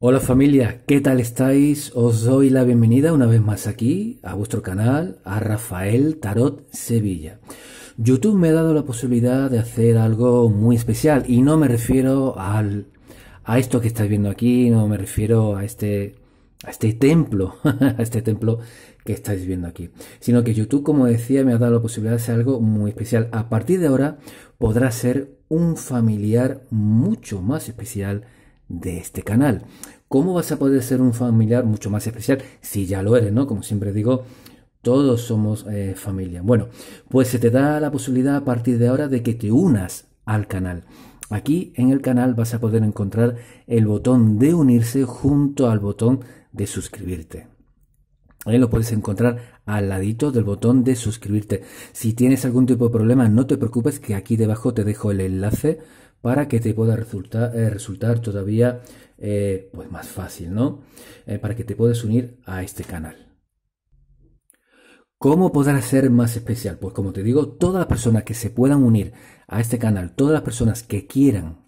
Hola familia, ¿qué tal estáis? Os doy la bienvenida una vez más aquí a vuestro canal, a Rafael Tarot Sevilla. YouTube me ha dado la posibilidad de hacer algo muy especial y no me refiero al, a esto que estáis viendo aquí, no me refiero a este, a este templo, a este templo que estáis viendo aquí, sino que YouTube, como decía, me ha dado la posibilidad de hacer algo muy especial. A partir de ahora podrá ser un familiar mucho más especial de este canal. ¿Cómo vas a poder ser un familiar mucho más especial si ya lo eres, ¿no? Como siempre digo, todos somos eh, familia. Bueno, pues se te da la posibilidad a partir de ahora de que te unas al canal. Aquí en el canal vas a poder encontrar el botón de unirse junto al botón de suscribirte. Ahí lo puedes encontrar al ladito del botón de suscribirte. Si tienes algún tipo de problema, no te preocupes que aquí debajo te dejo el enlace para que te pueda resultar, eh, resultar todavía eh, pues más fácil, ¿no? Eh, para que te puedas unir a este canal. ¿Cómo podrá ser más especial? Pues como te digo, todas las personas que se puedan unir a este canal, todas las personas que quieran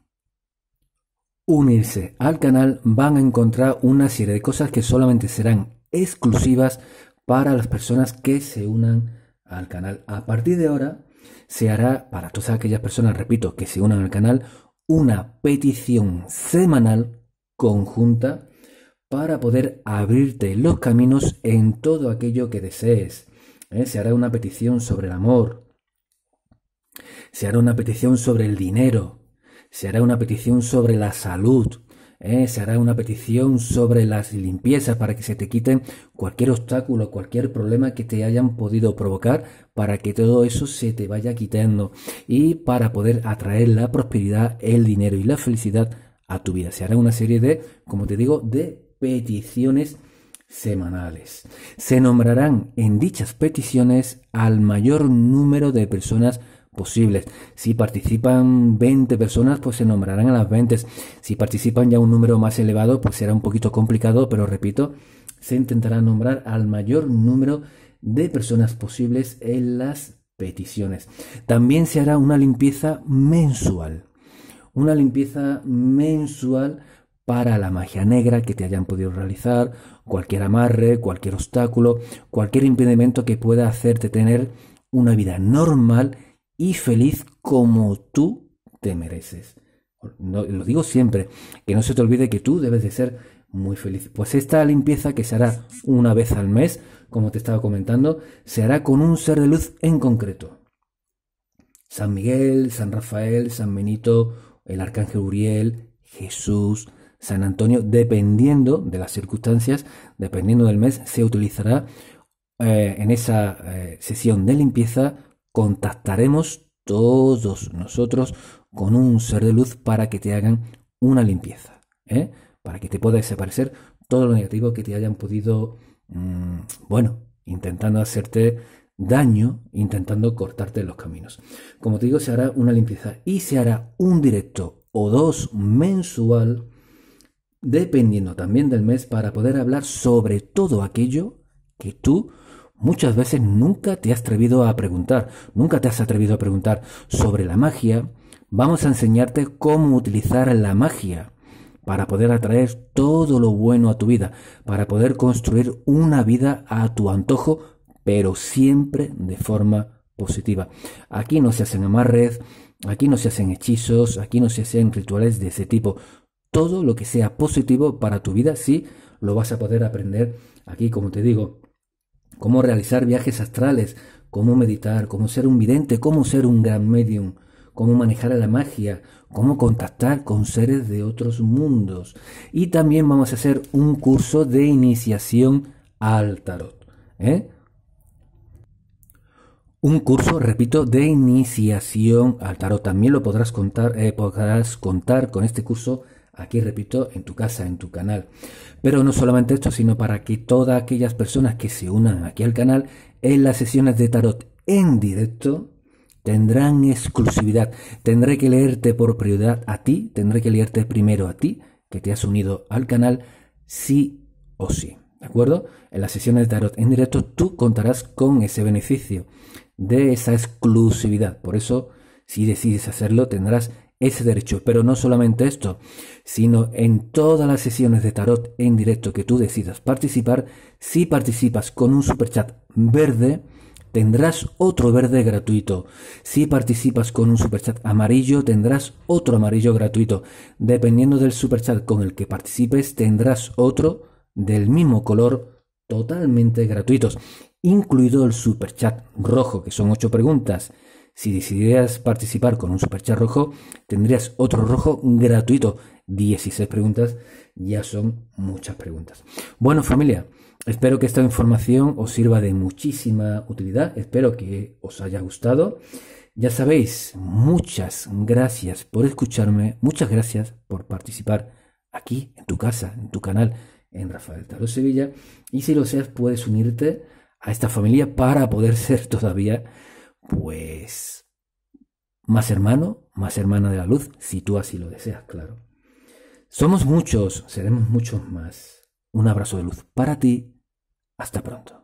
unirse al canal, van a encontrar una serie de cosas que solamente serán exclusivas para las personas que se unan al canal. A partir de ahora, se hará para todas aquellas personas, repito, que se unan al canal, una petición semanal conjunta para poder abrirte los caminos en todo aquello que desees. ¿eh? Se hará una petición sobre el amor, se hará una petición sobre el dinero, se hará una petición sobre la salud, ¿eh? se hará una petición sobre las limpiezas para que se te quiten cualquier obstáculo, cualquier problema que te hayan podido provocar, para que todo eso se te vaya quitando y para poder atraer la prosperidad, el dinero y la felicidad a tu vida. Se hará una serie de, como te digo, de peticiones semanales. Se nombrarán en dichas peticiones al mayor número de personas posibles. Si participan 20 personas, pues se nombrarán a las 20. Si participan ya un número más elevado, pues será un poquito complicado, pero repito, se intentará nombrar al mayor número de personas posibles en las peticiones. También se hará una limpieza mensual. Una limpieza mensual para la magia negra que te hayan podido realizar, cualquier amarre, cualquier obstáculo, cualquier impedimento que pueda hacerte tener una vida normal y feliz como tú te mereces. No, lo digo siempre, que no se te olvide que tú debes de ser muy feliz. Pues esta limpieza que se hará una vez al mes, como te estaba comentando, se hará con un ser de luz en concreto. San Miguel, San Rafael, San Benito, el Arcángel Uriel, Jesús, San Antonio, dependiendo de las circunstancias, dependiendo del mes, se utilizará eh, en esa eh, sesión de limpieza contactaremos todos nosotros con un ser de luz para que te hagan una limpieza, ¿eh? para que te pueda desaparecer todo lo negativo que te hayan podido, mm, bueno, intentando hacerte daño, intentando cortarte los caminos. Como te digo, se hará una limpieza y se hará un directo o dos mensual, dependiendo también del mes, para poder hablar sobre todo aquello que tú Muchas veces nunca te has atrevido a preguntar, nunca te has atrevido a preguntar sobre la magia. Vamos a enseñarte cómo utilizar la magia para poder atraer todo lo bueno a tu vida, para poder construir una vida a tu antojo, pero siempre de forma positiva. Aquí no se hacen amarres, aquí no se hacen hechizos, aquí no se hacen rituales de ese tipo. Todo lo que sea positivo para tu vida, sí, lo vas a poder aprender aquí, como te digo, cómo realizar viajes astrales, cómo meditar, cómo ser un vidente, cómo ser un gran medium, cómo manejar la magia, cómo contactar con seres de otros mundos. Y también vamos a hacer un curso de iniciación al tarot. ¿eh? Un curso, repito, de iniciación al tarot. También lo podrás contar, eh, podrás contar con este curso aquí repito, en tu casa, en tu canal. Pero no solamente esto, sino para que todas aquellas personas que se unan aquí al canal en las sesiones de tarot en directo tendrán exclusividad. Tendré que leerte por prioridad a ti, tendré que leerte primero a ti, que te has unido al canal, sí o sí. ¿De acuerdo? En las sesiones de tarot en directo tú contarás con ese beneficio de esa exclusividad. Por eso, si decides hacerlo, tendrás ese derecho. Pero no solamente esto, sino en todas las sesiones de tarot en directo que tú decidas participar, si participas con un superchat verde, tendrás otro verde gratuito. Si participas con un superchat amarillo, tendrás otro amarillo gratuito. Dependiendo del superchat con el que participes, tendrás otro del mismo color totalmente gratuitos, incluido el superchat rojo, que son ocho preguntas si decidieras participar con un superchat rojo, tendrías otro rojo gratuito. 16 preguntas, ya son muchas preguntas. Bueno, familia, espero que esta información os sirva de muchísima utilidad. Espero que os haya gustado. Ya sabéis, muchas gracias por escucharme, muchas gracias por participar aquí en tu casa, en tu canal, en Rafael Taro Sevilla. Y si lo seas, puedes unirte a esta familia para poder ser todavía pues más hermano, más hermana de la luz, si tú así lo deseas, claro. Somos muchos, seremos muchos más. Un abrazo de luz para ti. Hasta pronto.